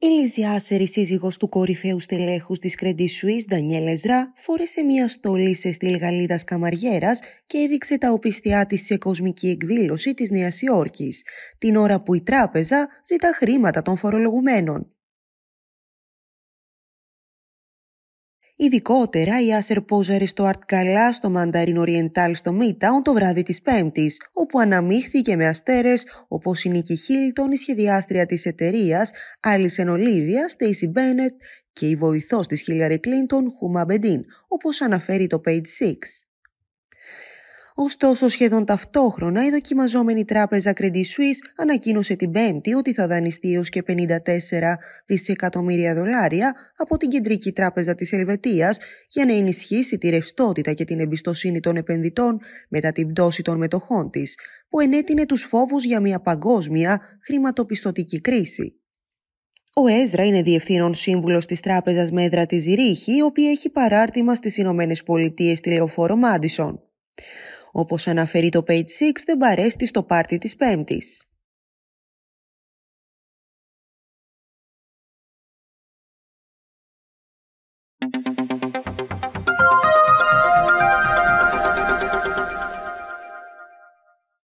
Η Λυζιάσερη σύζυγος του κορυφαίου στελέχους της Credit Suisse, Ντανιέλ Εζρά, φόρεσε μια στολή σε στυλ γαλίδας καμαριέρας και έδειξε τα οπισθιά της σε κοσμική εκδήλωση της Νέας Υόρκης, την ώρα που η τράπεζα ζητά χρήματα των φορολογουμένων. Ειδικότερα η Άσερ πόζαρε στο Αρτ Καλά στο Mandarin Oriental στο Midtown το βράδυ της Πέμπτης, όπου αναμίχθηκε με αστέρες όπως η Νίκη Χίλτον, η σχεδιάστρια της εταιρείας, Άλισεν Ολίβια, Στέισι Μπένετ και η βοηθός της Χίλιαρη Κλίντον, Χούμα Μπεντίν, όπως αναφέρει το Page 6. Ωστόσο, σχεδόν ταυτόχρονα η δοκιμαζόμενη τράπεζα Credit Suisse ανακοίνωσε την Πέμπτη ότι θα δανειστεί έως και 54 δισεκατομμύρια δολάρια από την Κεντρική Τράπεζα της Ελβετίας για να ενισχύσει τη ρευστότητα και την εμπιστοσύνη των επενδυτών μετά την πτώση των μετοχών της, που ενέτεινε τους φόβους για μια παγκόσμια χρηματοπιστωτική κρίση. Ο Έζρα είναι διευθύνων σύμβουλος της Τράπεζας Μέδρα τη Ζηρίχη, η οποία έχει παράρτημα στις Ηνωμένες Πολιτείες τηλεοφόρο Μάντισον. Όπως αναφέρει το Page 6, δεν παρέστη στο πάρτι της Πέμπτης.